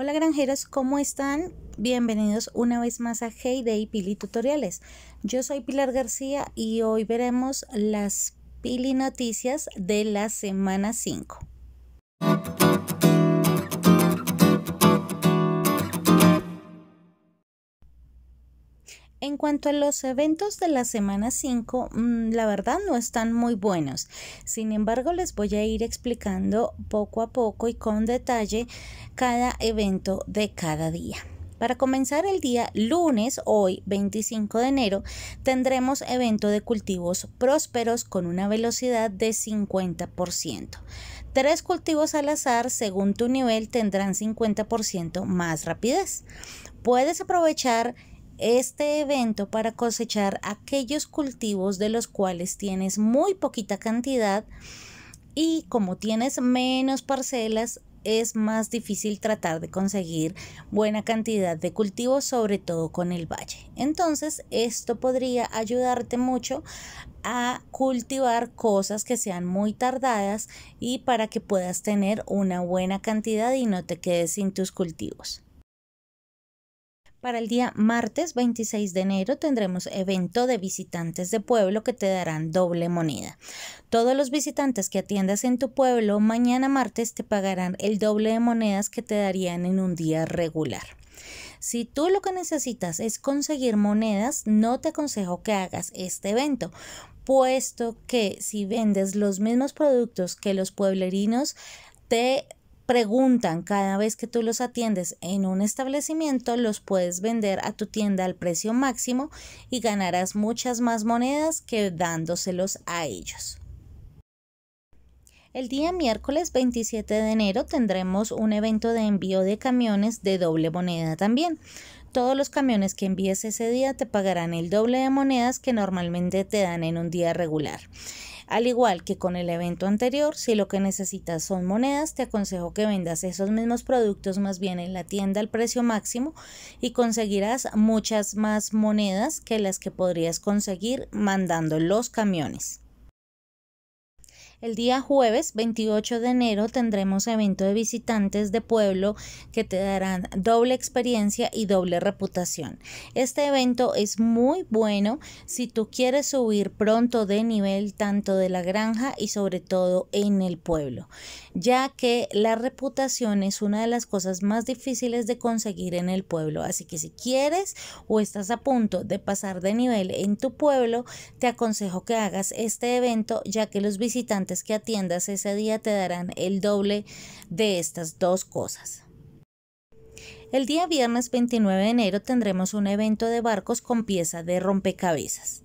Hola granjeros, ¿cómo están? Bienvenidos una vez más a Hey Day Pili Tutoriales. Yo soy Pilar García y hoy veremos las Pili Noticias de la semana 5. En cuanto a los eventos de la semana 5, mm, la verdad no están muy buenos. Sin embargo, les voy a ir explicando poco a poco y con detalle cada evento de cada día. Para comenzar el día lunes, hoy 25 de enero, tendremos evento de cultivos prósperos con una velocidad de 50%. Tres cultivos al azar según tu nivel tendrán 50% más rapidez. Puedes aprovechar este evento para cosechar aquellos cultivos de los cuales tienes muy poquita cantidad y como tienes menos parcelas es más difícil tratar de conseguir buena cantidad de cultivos, sobre todo con el valle. Entonces, esto podría ayudarte mucho a cultivar cosas que sean muy tardadas y para que puedas tener una buena cantidad y no te quedes sin tus cultivos. Para el día martes 26 de enero tendremos evento de visitantes de pueblo que te darán doble moneda. Todos los visitantes que atiendas en tu pueblo mañana martes te pagarán el doble de monedas que te darían en un día regular. Si tú lo que necesitas es conseguir monedas, no te aconsejo que hagas este evento, puesto que si vendes los mismos productos que los pueblerinos, te preguntan cada vez que tú los atiendes en un establecimiento, los puedes vender a tu tienda al precio máximo y ganarás muchas más monedas que dándoselos a ellos. El día miércoles 27 de enero tendremos un evento de envío de camiones de doble moneda también. Todos los camiones que envíes ese día te pagarán el doble de monedas que normalmente te dan en un día regular. Al igual que con el evento anterior, si lo que necesitas son monedas, te aconsejo que vendas esos mismos productos más bien en la tienda al precio máximo y conseguirás muchas más monedas que las que podrías conseguir mandando los camiones. El día jueves 28 de enero tendremos evento de visitantes de pueblo que te darán doble experiencia y doble reputación. Este evento es muy bueno si tú quieres subir pronto de nivel tanto de la granja y sobre todo en el pueblo, ya que la reputación es una de las cosas más difíciles de conseguir en el pueblo. Así que si quieres o estás a punto de pasar de nivel en tu pueblo, te aconsejo que hagas este evento ya que los visitantes que atiendas ese día te darán el doble de estas dos cosas. El día viernes 29 de enero tendremos un evento de barcos con pieza de rompecabezas.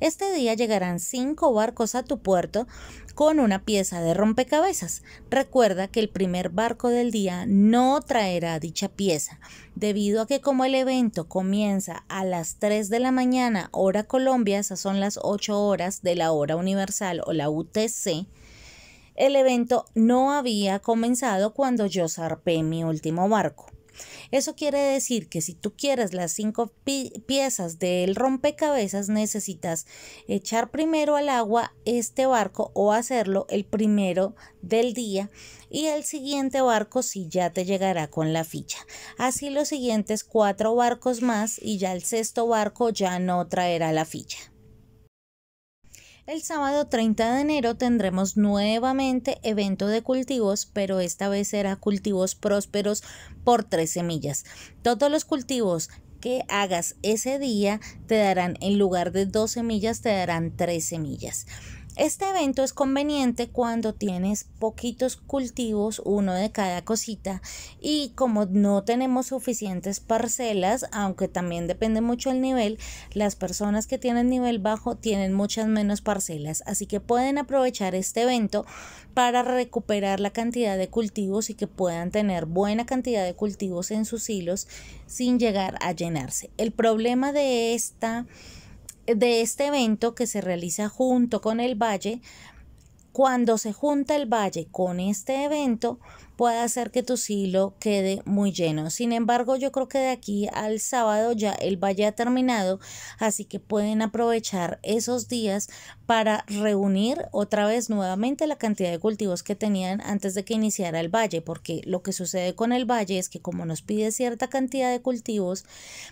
Este día llegarán cinco barcos a tu puerto con una pieza de rompecabezas. Recuerda que el primer barco del día no traerá dicha pieza, debido a que como el evento comienza a las 3 de la mañana hora Colombia, esas son las 8 horas de la hora universal o la UTC, el evento no había comenzado cuando yo zarpé mi último barco. Eso quiere decir que si tú quieres las cinco piezas del rompecabezas, necesitas echar primero al agua este barco o hacerlo el primero del día y el siguiente barco si ya te llegará con la ficha. Así los siguientes cuatro barcos más y ya el sexto barco ya no traerá la ficha. El sábado 30 de enero tendremos nuevamente evento de cultivos, pero esta vez será cultivos prósperos por tres semillas. Todos los cultivos que hagas ese día te darán, en lugar de dos semillas, te darán tres semillas. Este evento es conveniente cuando tienes poquitos cultivos, uno de cada cosita, y como no tenemos suficientes parcelas, aunque también depende mucho el nivel, las personas que tienen nivel bajo tienen muchas menos parcelas, así que pueden aprovechar este evento para recuperar la cantidad de cultivos y que puedan tener buena cantidad de cultivos en sus hilos sin llegar a llenarse. El problema de esta de este evento que se realiza junto con el valle, cuando se junta el valle con este evento, puede hacer que tu silo quede muy lleno. Sin embargo, yo creo que de aquí al sábado ya el valle ha terminado, así que pueden aprovechar esos días para reunir otra vez nuevamente la cantidad de cultivos que tenían antes de que iniciara el valle, porque lo que sucede con el valle es que como nos pide cierta cantidad de cultivos,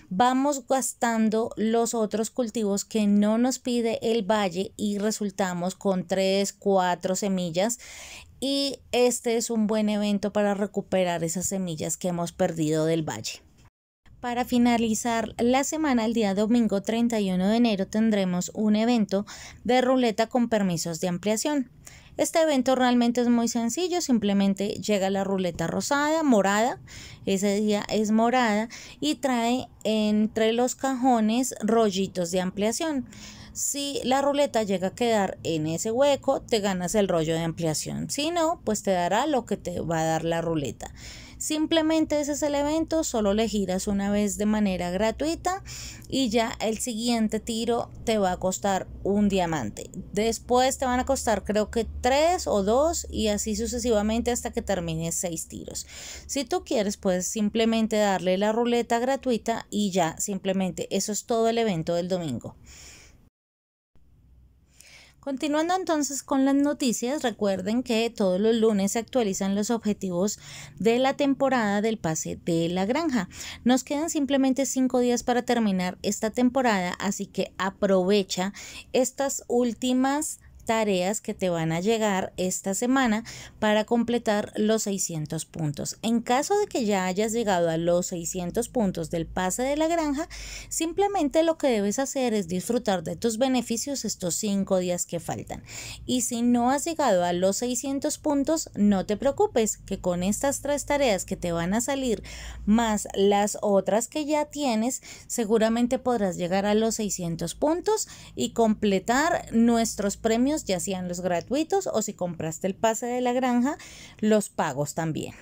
vamos gastando los otros cultivos que no nos pide el valle y resultamos con tres cuatro semillas y este es un buen evento para recuperar esas semillas que hemos perdido del valle. Para finalizar la semana, el día domingo 31 de enero tendremos un evento de ruleta con permisos de ampliación. Este evento realmente es muy sencillo, simplemente llega la ruleta rosada, morada, ese día es morada y trae entre los cajones rollitos de ampliación. Si la ruleta llega a quedar en ese hueco, te ganas el rollo de ampliación. Si no, pues te dará lo que te va a dar la ruleta. Simplemente ese es el evento, solo le giras una vez de manera gratuita y ya el siguiente tiro te va a costar un diamante. Después te van a costar creo que tres o dos y así sucesivamente hasta que termines seis tiros. Si tú quieres puedes simplemente darle la ruleta gratuita y ya simplemente eso es todo el evento del domingo. Continuando entonces con las noticias, recuerden que todos los lunes se actualizan los objetivos de la temporada del pase de la granja. Nos quedan simplemente cinco días para terminar esta temporada, así que aprovecha estas últimas tareas que te van a llegar esta semana para completar los 600 puntos. En caso de que ya hayas llegado a los 600 puntos del pase de la granja, simplemente lo que debes hacer es disfrutar de tus beneficios estos 5 días que faltan. Y si no has llegado a los 600 puntos, no te preocupes que con estas tres tareas que te van a salir más las otras que ya tienes, seguramente podrás llegar a los 600 puntos y completar nuestros premios ya sean los gratuitos o si compraste el pase de la granja, los pagos también.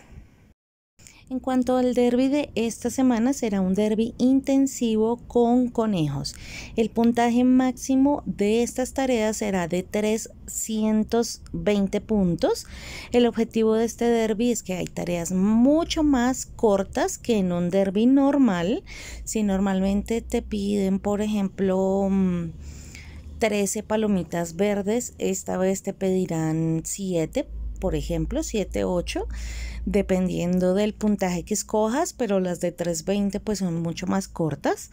En cuanto al derby de esta semana, será un derby intensivo con conejos. El puntaje máximo de estas tareas será de 320 puntos. El objetivo de este derby es que hay tareas mucho más cortas que en un derby normal. Si normalmente te piden, por ejemplo, mm, 13 palomitas verdes, esta vez te pedirán 7, por ejemplo, 7, 8, dependiendo del puntaje que escojas, pero las de 320 pues son mucho más cortas.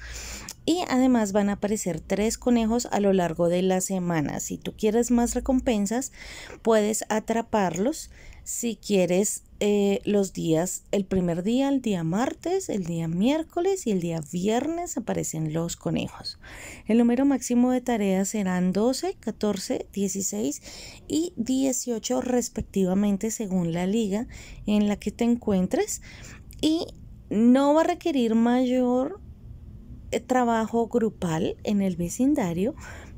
Y además van a aparecer tres conejos a lo largo de la semana. Si tú quieres más recompensas, puedes atraparlos si quieres eh, los días, el primer día, el día martes, el día miércoles y el día viernes aparecen los conejos. El número máximo de tareas serán 12, 14, 16 y 18 respectivamente según la liga en la que te encuentres y no va a requerir mayor eh, trabajo grupal en el vecindario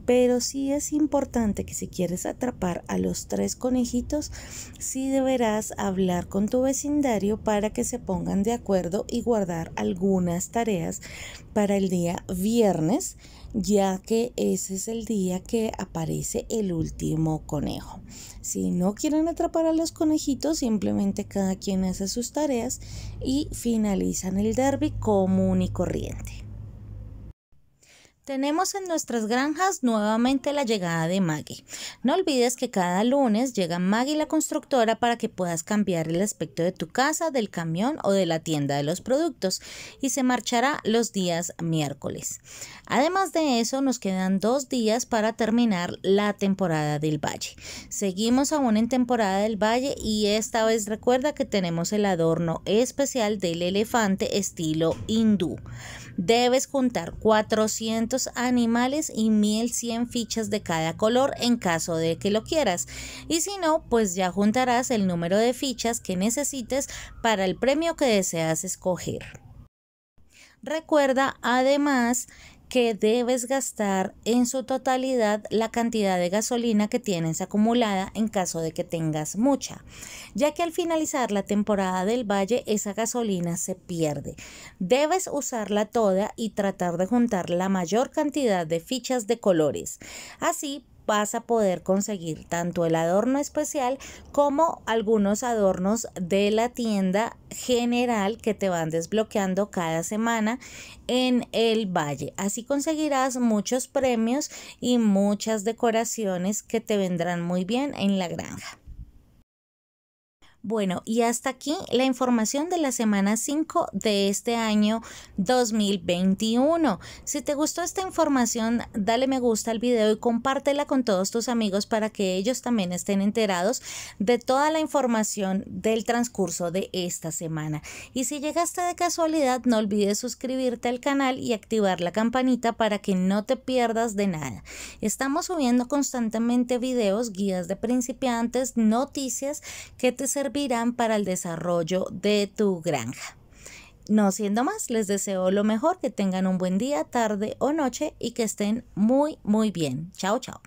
pero sí es importante que si quieres atrapar a los tres conejitos, sí deberás hablar con tu vecindario para que se pongan de acuerdo y guardar algunas tareas para el día viernes, ya que ese es el día que aparece el último conejo. Si no quieren atrapar a los conejitos, simplemente cada quien hace sus tareas y finalizan el derby común y corriente. Tenemos en nuestras granjas nuevamente la llegada de Maggie. No olvides que cada lunes llega Maggie la constructora para que puedas cambiar el aspecto de tu casa, del camión o de la tienda de los productos y se marchará los días miércoles. Además de eso, nos quedan dos días para terminar la temporada del valle. Seguimos aún en temporada del valle y esta vez recuerda que tenemos el adorno especial del elefante estilo hindú. Debes juntar 400 animales y 1100 fichas de cada color en caso de que lo quieras. Y si no, pues ya juntarás el número de fichas que necesites para el premio que deseas escoger. Recuerda además que debes gastar en su totalidad la cantidad de gasolina que tienes acumulada en caso de que tengas mucha, ya que al finalizar la temporada del valle esa gasolina se pierde. Debes usarla toda y tratar de juntar la mayor cantidad de fichas de colores. Así vas a poder conseguir tanto el adorno especial como algunos adornos de la tienda general que te van desbloqueando cada semana en el valle. Así conseguirás muchos premios y muchas decoraciones que te vendrán muy bien en la granja. Bueno, y hasta aquí la información de la semana 5 de este año 2021. Si te gustó esta información, dale me gusta al video y compártela con todos tus amigos para que ellos también estén enterados de toda la información del transcurso de esta semana. Y si llegaste de casualidad, no olvides suscribirte al canal y activar la campanita para que no te pierdas de nada. Estamos subiendo constantemente videos, guías de principiantes, noticias que te servirán servirán para el desarrollo de tu granja. No siendo más, les deseo lo mejor, que tengan un buen día, tarde o noche y que estén muy, muy bien. Chao, chao.